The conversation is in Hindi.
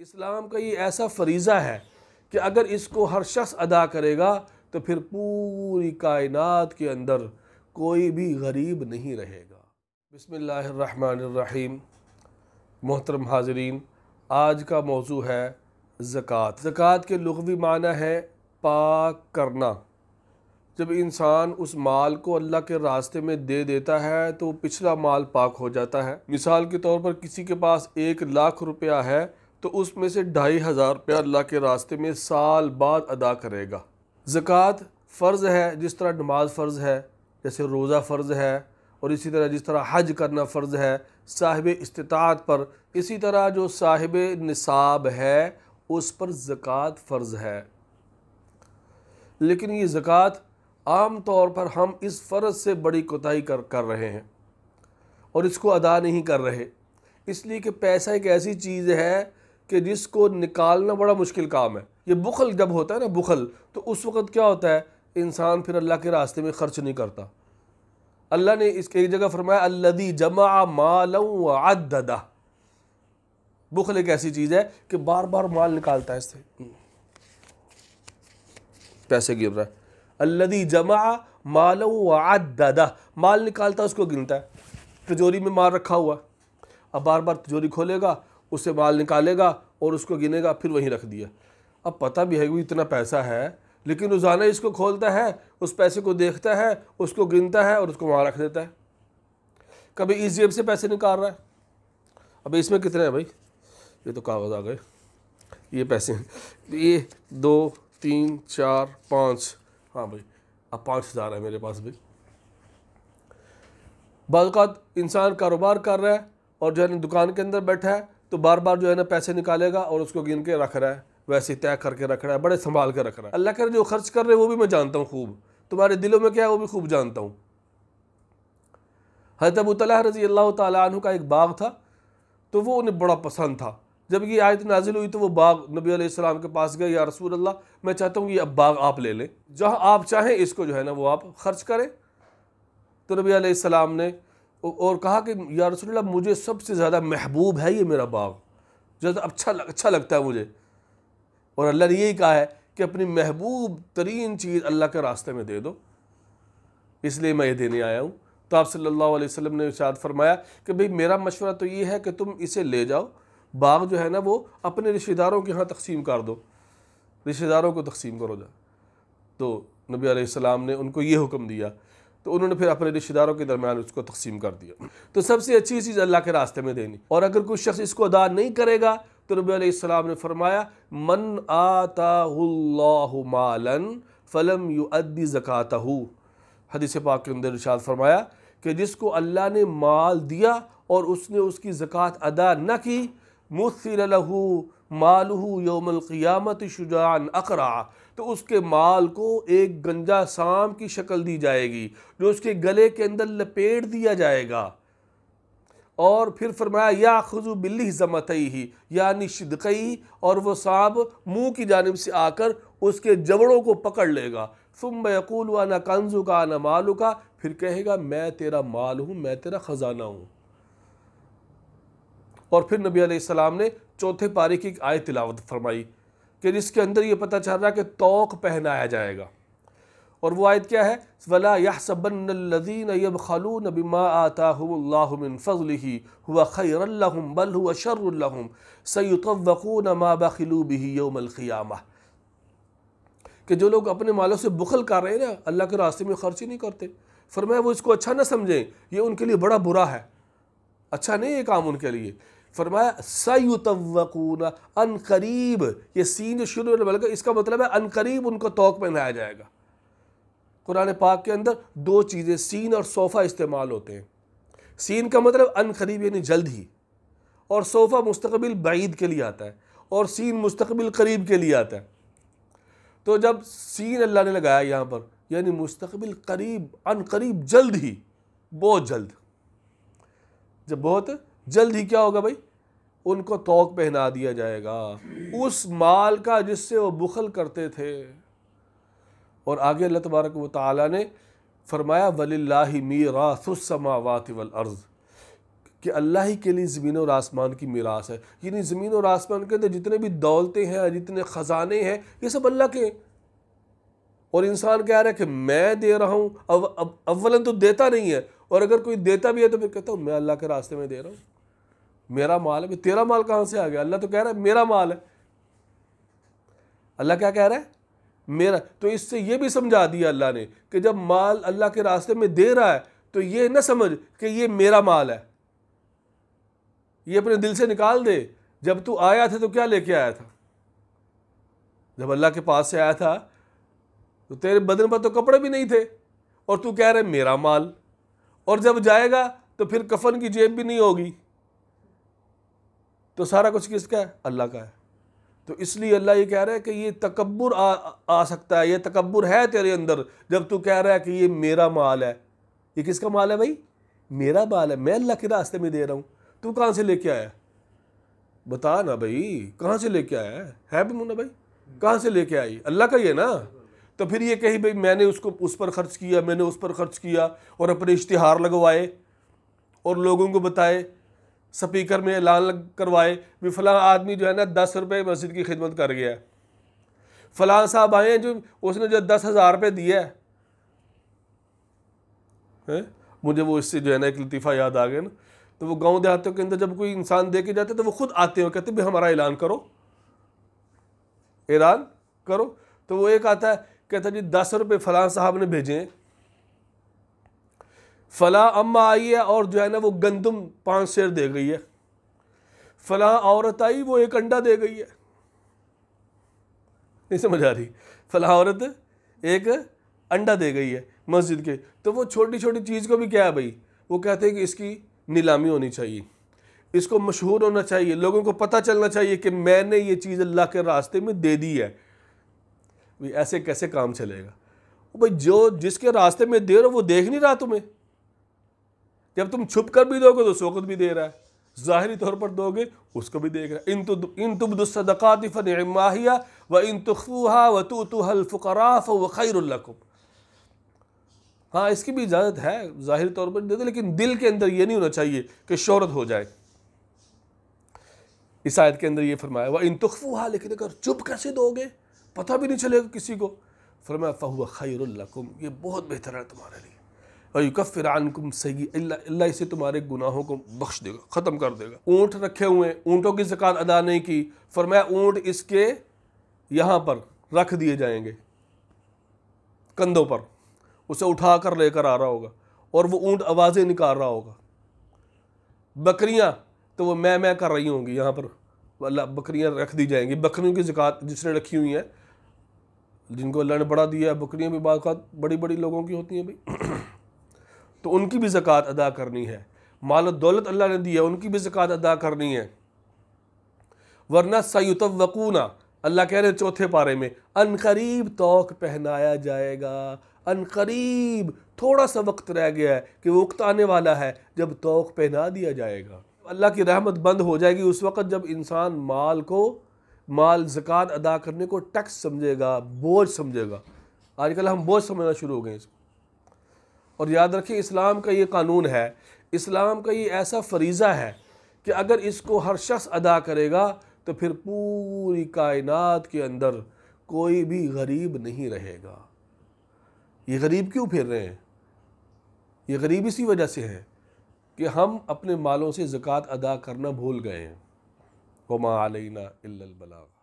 इस्लाम का ये ऐसा फरीज़ा है कि अगर इसको हर शख्स अदा करेगा तो फिर पूरी कायनात के अंदर कोई भी गरीब नहीं रहेगा बसमीम मोहतरम हाजरीन आज का मौजू है ज़क़़त ज़क़़त के लगवी माना है पाक करना जब इंसान उस माल को अल्लाह के रास्ते में दे देता है तो पिछला माल पाक हो जाता है मिसाल के तौर पर किसी के पास एक लाख रुपया है तो उसमें से ढाई हज़ार रुपया अल्लाह के रास्ते में साल बाद अदा करेगा ज़क़़त फ़र्ज़ है जिस तरह नमाज फ़र्ज़ है जैसे रोज़ा फ़र्ज़ है और इसी तरह जिस तरह हज करना फ़र्ज़ है साहिब इस्तात पर इसी तरह जो साहिब निसाब है उस पर ज़क़़त फ़र्ज़ है लेकिन ये ज़क़़त आम तौर पर हम इस फ़र्ज़ से बड़ी कोताही कर कर रहे हैं और इसको अदा नहीं कर रहे इसलिए कि पैसा एक ऐसी चीज़ है कि जिसको निकालना बड़ा मुश्किल काम है ये बुखल जब होता है ना बुखल तो उस वक़्त क्या होता है इंसान फिर अल्लाह के रास्ते में ख़र्च नहीं करता अल्लाह ने इसके एक जगह फरमाया अल्लदी जमा माल अदा बुखल एक ऐसी चीज़ है कि बार बार माल निकालता है इससे पैसे गिर रहा है अल्लदी जमा माल अदा माल निकालता उसको गिनता है तिजोरी में माल रखा हुआ अब बार बार तिजोरी खोलेगा उससे बाल निकालेगा और उसको गिनेगा फिर वहीं रख दिया अब पता भी है कि इतना पैसा है लेकिन रोज़ाना इसको खोलता है उस पैसे को देखता है उसको गिनता है और उसको वहाँ रख देता है कभी इस e जेब से पैसे निकाल रहा है अब इसमें कितने हैं भाई ये तो कागज़ आ गए ये पैसे हैं ये दो तीन चार पाँच हाँ भाई अब पाँच हज़ार है मेरे पास भाई बाज़ात इंसान कारोबार कर रहा है और जो है दुकान के अंदर बैठा है तो बार बार जो है ना पैसे निकालेगा और उसको गिन के रख रहा है वैसे तय करके रख रहा है बड़े संभाल के रख रहा है अल्लाह कर जो खर्च कर रहे हैं वो भी मैं जानता हूँ खूब तुम्हारे दिलों में क्या है वो भी खूब जानता हूँ हजरत अबू तला रजी अल्लाह तु का एक बाग था तो वो उन्हें बड़ा पसंद था जब ये आयत नाजिल हुई तो वो बाग नबी आसमाम के पास गए या रसूल अल्लाह मैं चाहता हूँ कि अब बाग आप ले लें जहाँ आप चाहें इसको जो है ना वो आप ख़र्च करें तो नबी आसमाम ने और कहा कि या रसोल मुझे सबसे ज़्यादा महबूब है ये मेरा बाग ज़्यादा अच्छा अच्छा लगता है मुझे और अल्लाह ने यही कहा है कि अपनी महबूब तरीन चीज़ अल्लाह के रास्ते में दे दो इसलिए मैं ये देने आया हूँ तो आप सल्लल्लाहु अलैहि वसल्लम ने इशाद फरमाया कि भाई मेरा मशवरा तो ये है कि तुम इसे ले जाओ बाग जो है ना वो अपने रिश्तेदारों के यहाँ तकसीम कर दो रिश्तेदारों को तकसीम करो जा तो नबी आसमाम ने उनको ये हुक्म दिया तो उन्होंने फिर अपने रिश्तेदारों के दरमियान उसको तकसीम कर दिया तो सबसे अच्छी चीज़ अल्लाह के रास्ते में देनी और अगर कोई शख्स इसको अदा नहीं करेगा तो नबीसम ने फरमाया मन आता मालन फ़लम युद्दी ज़क़़त हदीस पाक के अंदर इशाद फरमाया कि जिसको अल्लाह ने माल दिया और उसने उसकी ज़क़़त अदा न की मुसर मालहू योमल क़ियामत शुजान अकरा तो उसके माल को एक गंजा साम की शक्ल दी जाएगी जो उसके गले के अंदर लपेट दिया जाएगा और फिर फरमाया या खजू बिल्ली जमतई ही यानी शिदकई और वह सांप मुँह की जानब से आकर उसके जबड़ों को पकड़ लेगा सुम बकूल व ना कंजू का ना मालू का फिर कहेगा मैं तेरा माल हूँ मैं तेरा ख़जाना हूँ और फिर नबी आसमाम ने चौथे पारी की एक आय तिलावत फरमाई कि जिसके अंदर ये पता चल रहा है कि तोक पहनाया जाएगा और वो आयत क्या है वला यह सबनदीन यब खलू नबिमा आता हमिन हुआ खैरम बल हुआ शर्रम सैतवकून मा बखिलू बही योमलख़ियामा कि जो लोग अपने मालों से बुखल कर रहे हैं ना अल्लाह के रास्ते में खर्च ही नहीं करते फरमाया वो इसको अच्छा ना समझें ये उनके लिए बड़ा बुरा है अच्छा नहीं ये काम उनके लिए फरमाया सयुतवकून अन करीब ये सीन जो शुरू होने बल्कि इसका मतलब है अन करीब उनको तोक पहनाया जाएगा कुरान पाक के अंदर दो चीज़ें सीन और सोफ़ा इस्तेमाल होते हैं सीन का मतलब अन करीब यानी जल्द ही और सोफ़ा मुस्तबिल बैद के लिए आता है और सीन मुस्तबिल करीब के लिए आता है तो जब सीन अल्लाह ने लगाया यहाँ पर यानी मुस्तबिल करीब अन करीब जल्द ही बहुत जल्द जब बहुत जल्द ही क्या होगा भाई उनको तोक पहना दिया जाएगा उस माल का जिससे वो बुखल करते थे और आगे अल्लाह तबारक व ताली ने फरमाया वलिल्ला मीरासमावात वल अर्ज़ कि अल्लाह ही के लिए ज़मीन और आसमान की मीरास है यानी ज़मीन और आसमान के अंदर जितने भी दौलतें हैं जितने ख़जाने हैं ये सब अल्लाह के और इंसान कह रहा है कि मैं दे रहा हूँ अव, अव, अव्वलन तो देता नहीं है और अगर कोई देता भी है तो फिर कहता हूँ मैं अल्लाह के रास्ते में दे रहा हूँ मेरा माल है तेरा माल कहाँ से आ गया अल्लाह तो कह रहा है मेरा माल है अल्लाह क्या कह रहा है मेरा तो इससे ये भी समझा दिया अल्लाह ने कि जब माल अल्लाह के रास्ते में दे रहा है तो ये ना समझ कि ये मेरा माल है ये अपने दिल से निकाल दे जब तू आया था तो क्या लेके आया था जब अल्लाह के पास से आया था तो तेरे बदन पर तो कपड़े भी नहीं थे और तू कह रहे मेरा माल और जब जाएगा तो फिर कफन की जेब भी नहीं होगी तो सारा कुछ किसका है अल्लाह का है तो इसलिए अल्लाह ये कह रहा है कि ये तकबर आ, आ सकता है ये तकबर है तेरे अंदर जब तू कह रहा है कि ये मेरा माल है ये किसका माल है भाई मेरा माल है मैं अल्लाह के रास्ते में दे रहा हूँ तू कहाँ से लेके आया बता ना भाई कहाँ से लेके आया है, भी मुन्ना भाई कहाँ से लेके आई अल्लाह का ही है ना तो फिर ये कही भाई मैंने उसको उस पर खर्च किया मैंने उस पर खर्च किया और अपने इश्तहार लगवाए और लोगों को बताए स्पीकर में ऐलान करवाए भी फलां आदमी जो है ना दस रुपये मस्जिद की खिदमत कर गया है फलां साहब आए हैं जो उसने जो दस हज़ार रुपये दिया है है? मुझे वो इससे जो है ना एक लतीफ़ा याद आ गया ना तो वो गांव देहातों के अंदर जब कोई इंसान दे के जाते तो वो खुद आते हैं कहते भाई हमारा ऐलान करो ऐलान करो तो वो एक आता है कहता जी दस रुपये फलां साहब ने भेजे हैं फ़ला अम्मा आई है और जो है ना वो गंदम पांच शेर दे गई है फ़ला औरत आई वो एक अंडा दे गई है नहीं समझ आ रही फला औरत एक अंडा दे गई है मस्जिद के तो वो छोटी छोटी चीज़ को भी क्या है भाई वो कहते हैं कि इसकी नीलामी होनी चाहिए इसको मशहूर होना चाहिए लोगों को पता चलना चाहिए कि मैंने ये चीज़ अल्लाह के रास्ते में दे दी है भाई ऐसे कैसे काम चलेगा भाई जो जिसके रास्ते में दे रहे हो वो देख नहीं रहा तुम्हें जब तुम छुप कर भी दोगे तो शोकत भी दे रहा है ज़ाहरी तौर पर दोगे उसको भी देख रहा है इन तो इन तुम फ़न फ़नमाहिया व इन तखफ़ूहा व तो तुहलफ़राफ़ व खैरकुम हाँ इसकी भी इजाज़त है ज़ाहिर तौर पर देते लेकिन दिल के अंदर ये नहीं होना चाहिए कि शहरत हो जाए इस आयत के अंदर ये फरमाया वह इन तखफ़ूहा लेकिन अगर चुप कैसे दोगे पता भी नहीं चलेगा किसी को फरमाया फ़हुआ खैरकुम ये बहुत बेहतर है तुम्हारे लिए फ़िर आनकुम सही अल्लाह इसे तुम्हारे गुनाहों को बख्श देगा ख़त्म कर देगा ऊँट रखे हुए ऊँटों की जक़ात अदा नहीं की फरमाया ऊँट इसके यहाँ पर रख दिए जाएंगे कंधों पर उसे उठा कर लेकर आ रहा होगा और वो ऊँट आवाज़ें निकाल रहा होगा बकरियाँ तो वो मैं मैं कर रही होंगी यहाँ पर अल्लाह बकरियाँ रख दी जाएंगी बकरियों की जक़ात जिसने रखी हुई हैं जिनको अल्लाह ने बढ़ा दिया है बकरियाँ भी बात बड़ी बड़ी लोगों की होती हैं भाई तो उनकी भी ज़क़़त अदा करनी है माल दौलत अल्लाह ने दी है उनकी भी ज़क़़त अदा करनी है वरना सयुतवकूना अल्लाह कह रहे चौथे पारे में अनकरीब तोक पहनाया जाएगा अनकरीब थोड़ा सा वक्त रह गया है कि वो वक्त आने वाला है जब तोक पहना दिया जाएगा अल्लाह की रहमत बंद हो जाएगी उस वक़्त जब इंसान माल को माल ज़क़़त अदा करने को टैक्स समझेगा बोझ समझेगा आजकल हम बोझ समझना शुरू हो गए इसको और याद रखिए इस्लाम का ये कानून है इस्लाम का ये ऐसा फरीज़ा है कि अगर इसको हर शख्स अदा करेगा तो फिर पूरी कायनात के अंदर कोई भी गरीब नहीं रहेगा ये गरीब क्यों फिर रहे हैं ये गरीब इसी वजह से है कि हम अपने मालों से ज़क़़त अदा करना भूल गए हैं वमा अलैना बलाग